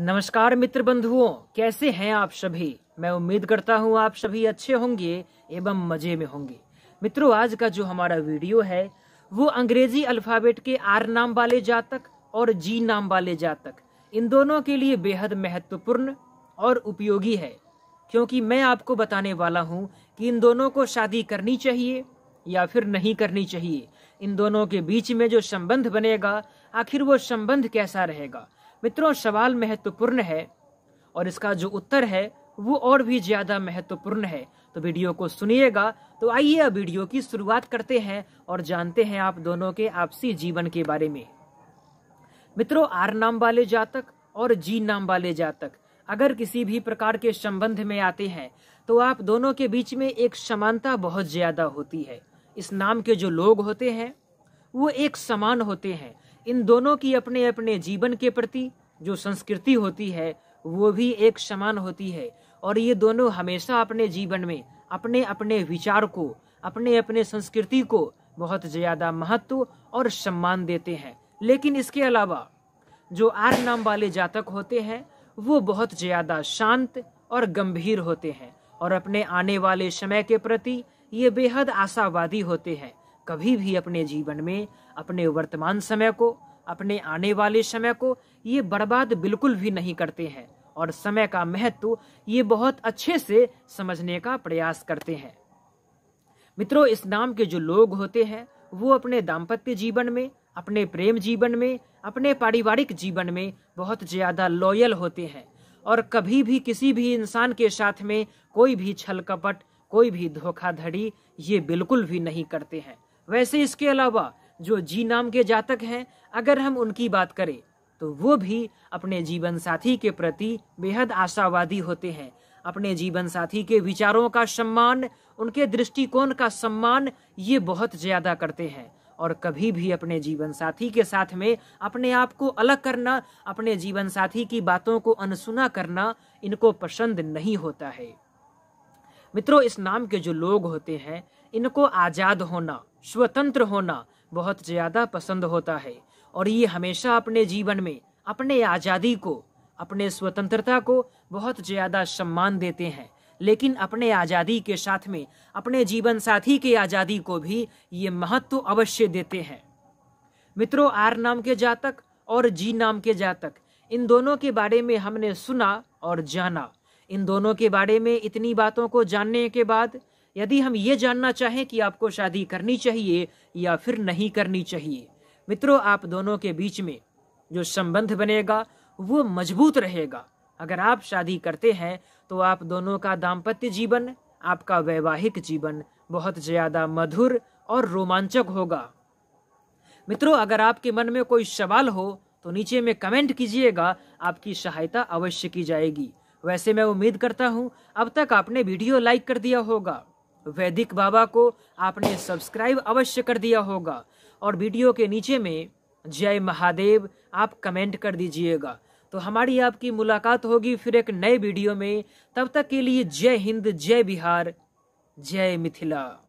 नमस्कार मित्र बंधुओं कैसे हैं आप सभी मैं उम्मीद करता हूं आप सभी अच्छे होंगे एवं मजे में होंगे मित्रों आज का जो हमारा वीडियो है वो अंग्रेजी अल्फाबेट के आर नाम वाले जातक और जी नाम वाले जातक इन दोनों के लिए बेहद महत्वपूर्ण और उपयोगी है क्योंकि मैं आपको बताने वाला हूं कि इन दोनों को शादी करनी चाहिए या फिर नहीं करनी चाहिए इन दोनों के बीच में जो संबंध बनेगा आखिर वो संबंध कैसा रहेगा मित्रों सवाल महत्वपूर्ण है और इसका जो उत्तर है वो और भी ज़्यादा महत्वपूर्ण है तो वीडियो को सुनिएगा तो आइए अब वीडियो की शुरुआत करते हैं और जानते हैं आप दोनों के आपसी जीवन के बारे में मित्रों आर नाम वाले जातक और जी नाम वाले जातक अगर किसी भी प्रकार के संबंध में आते हैं तो आप दोनों के बीच में एक समानता बहुत ज़्यादा होती है इस नाम के जो लोग होते हैं वो एक समान होते हैं इन दोनों की अपने अपने जीवन के प्रति जो संस्कृति होती है वो भी एक समान होती है और ये दोनों हमेशा अपने जीवन में अपने अपने विचार को अपने अपने संस्कृति को बहुत ज़्यादा महत्व और सम्मान देते हैं लेकिन इसके अलावा जो आर नाम वाले जातक होते हैं वो बहुत ज़्यादा शांत और गंभीर होते हैं और अपने आने वाले समय के प्रति ये बेहद आशावादी होते हैं कभी भी अपने जीवन में अपने वर्तमान समय को अपने आने वाले समय को ये बर्बाद बिल्कुल भी नहीं करते हैं और समय का महत्व ये बहुत अच्छे से समझने का प्रयास करते हैं मित्रों इस नाम के जो लोग होते हैं वो अपने दाम्पत्य जीवन में अपने प्रेम जीवन में अपने पारिवारिक जीवन में बहुत ज़्यादा लॉयल होते हैं और कभी भी किसी भी इंसान के साथ में कोई भी छल कपट कोई भी धोखाधड़ी ये बिल्कुल भी नहीं करते हैं वैसे इसके अलावा जो जी नाम के जातक हैं अगर हम उनकी बात करें तो वो भी अपने जीवन साथी के प्रति बेहद आशावादी होते हैं अपने जीवन साथी के विचारों का सम्मान उनके दृष्टिकोण का सम्मान ये बहुत ज़्यादा करते हैं और कभी भी अपने जीवन साथी के साथ में अपने आप को अलग करना अपने जीवन साथी की बातों को अनसुना करना इनको पसंद नहीं होता है मित्रों इस नाम के जो लोग होते हैं इनको आज़ाद होना स्वतंत्र होना बहुत ज़्यादा पसंद होता है और ये हमेशा अपने जीवन में अपने आज़ादी को अपने स्वतंत्रता को बहुत ज़्यादा सम्मान देते हैं लेकिन अपने आज़ादी के साथ में अपने जीवन साथी के आज़ादी को भी ये महत्व तो अवश्य देते हैं मित्रों आर नाम के जातक और जी नाम के जातक इन दोनों के बारे में हमने सुना और जाना इन दोनों के बारे में इतनी बातों को जानने के बाद यदि हम ये जानना चाहें कि आपको शादी करनी चाहिए या फिर नहीं करनी चाहिए मित्रों आप दोनों के बीच में जो संबंध बनेगा वो मजबूत रहेगा अगर आप शादी करते हैं तो आप दोनों का दाम्पत्य जीवन आपका वैवाहिक जीवन बहुत ज़्यादा मधुर और रोमांचक होगा मित्रों अगर आपके मन में कोई सवाल हो तो नीचे में कमेंट कीजिएगा आपकी सहायता अवश्य की जाएगी वैसे मैं उम्मीद करता हूँ अब तक आपने वीडियो लाइक कर दिया होगा वैदिक बाबा को आपने सब्सक्राइब अवश्य कर दिया होगा और वीडियो के नीचे में जय महादेव आप कमेंट कर दीजिएगा तो हमारी आपकी मुलाकात होगी फिर एक नए वीडियो में तब तक के लिए जय हिंद जय बिहार जय मिथिला